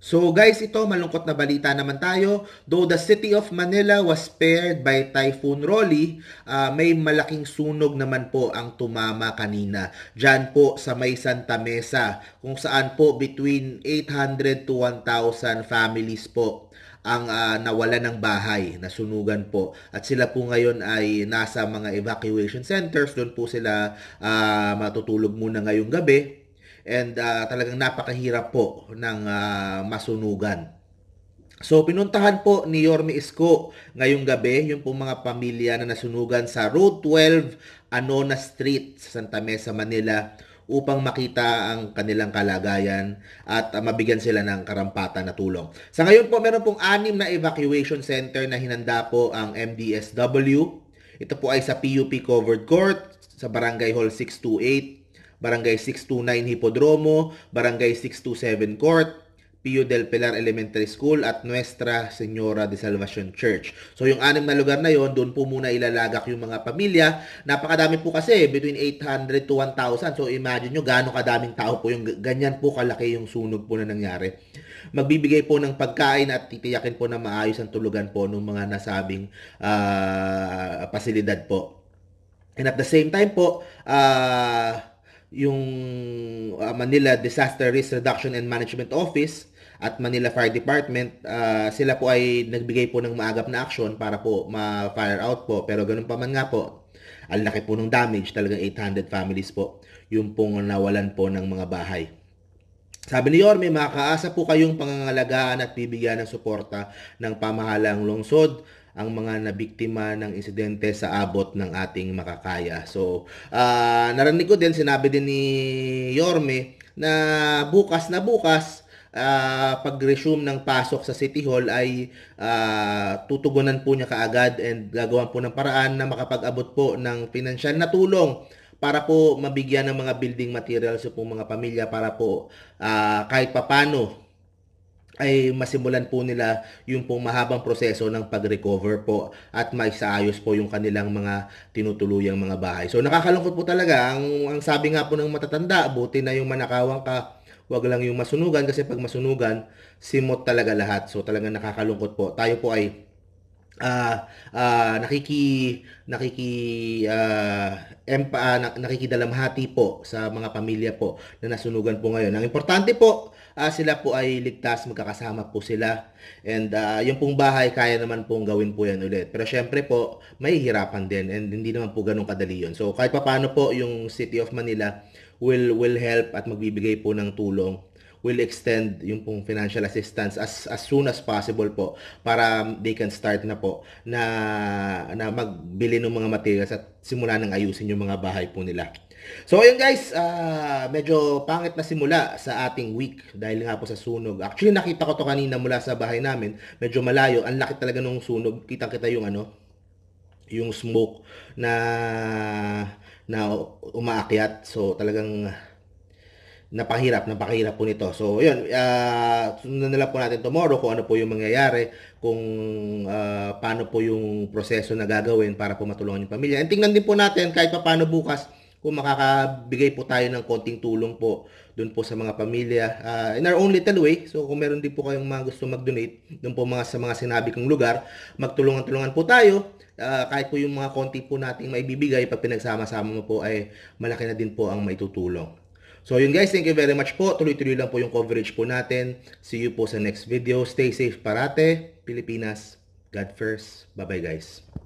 So guys, ito malungkot na balita naman tayo. Though the city of Manila was spared by Typhoon Rolly, uh, may malaking sunog naman po ang tumama kanina. Diyan po sa May Santa Mesa, kung saan po between 800 to 1,000 families po ang uh, nawala ng bahay, nasunugan po. At sila po ngayon ay nasa mga evacuation centers. Doon po sila uh, matutulog muna ngayong gabi and uh, talagang napakahirap po ng uh, masunugan. So pinuntahan po ni Yorme Isko ngayong gabi yung pong mga pamilya na nasunugan sa Road 12 Anona Street sa Santa Mesa, Manila upang makita ang kanilang kalagayan at uh, mabigyan sila ng karampatan na tulong. Sa ngayon po, meron pong anim na evacuation center na hinanda po ang MDSW. Ito po ay sa PUP Covered Court, sa Barangay Hall 628, Barangay 629 Hipodromo, Barangay 627 Court, Pio del Pilar Elementary School at Nuestra Señora de Salvación Church. So yung anim na lugar na yon, doon po muna ilalagak yung mga pamilya. Napakadami po kasi, between 800 to 1,000. So imagine nyo gaano kadaming tao po yung ganyan po kalaki yung sunog po na nangyari. Magbibigay po ng pagkain at titiyakin po na maayos ang tulugan po ng mga nasabing uh, pasilidad po. And at the same time po, uh, yung ah, Manila Disaster Risk Reduction and Management Office at Manila Fire Department, uh, sila po ay nagbigay po ng maagap na action para po ma-fire out po. Pero ganun pa man nga po, ang laki po ng damage, talagang 800 families po yung pong nawalan po ng mga bahay. Sabi ni Yorme, makaasa po kayong pangangalagaan at bibigyan ng suporta ng pamahalang lungsod ang mga nabiktima ng insidente sa abot ng ating makakaya. So, uh, narinig ko din, sinabi din ni Yorme na bukas na bukas, uh, pag-resume ng pasok sa City Hall ay uh, tutugunan po niya kaagad and gagawan po ng paraan na makapag-abot po ng pinansyal na tulong para po mabigyan ng mga building materials po mga pamilya para po uh, kahit papano ay masimulan po nila yung pong mahabang proseso ng pag-recover po at may saayos po yung kanilang mga tinutuluyang mga bahay. So nakakalungkot po talaga ang, ang sabi nga po ng matatanda, buti na yung manakawang ka, wag lang yung masunugan kasi pag masunugan, simot talaga lahat. So talagang nakakalungkot po. Tayo po ay uh, uh, nakiki nakiki uh, empa, uh, nakikidalamhati po sa mga pamilya po na nasunugan po ngayon. Ang importante po uh, sila po ay ligtas, magkakasama po sila. And uh, yung pong bahay kaya naman pong gawin po yan ulit. Pero syempre po, may hirapan din and hindi naman po ganun kadali 'yon. So kahit paano po yung City of Manila will will help at magbibigay po ng tulong will extend yung pong financial assistance as as soon as possible po para they can start na po na na magbili ng mga materials at simula nang ayusin yung mga bahay po nila. So ayun guys, uh, medyo pangit na simula sa ating week dahil nga po sa sunog. Actually nakita ko to kanina mula sa bahay namin, medyo malayo. Ang laki talaga nung sunog. Kitang-kita yung ano, yung smoke na na umaakyat. So talagang napahirap, napakahirap po nito. So, yun, uh, sundan na po natin tomorrow kung ano po yung mangyayari, kung uh, paano po yung proseso na gagawin para po matulungan yung pamilya. And tingnan din po natin kahit pa paano bukas kung makakabigay po tayo ng konting tulong po doon po sa mga pamilya uh, in our own little way. So kung meron din po kayong mga gusto mag-donate doon po mga sa mga sinabi kong lugar, magtulungan-tulungan po tayo. Uh, kahit po yung mga konti po nating maibibigay pag pinagsama-sama mo po ay malaki na din po ang maitutulong. So yun guys, thank you very much po. Tuloy-tuloy lang po yung coverage po natin. See you po sa next video. Stay safe parate. Pilipinas, God first. Bye-bye guys.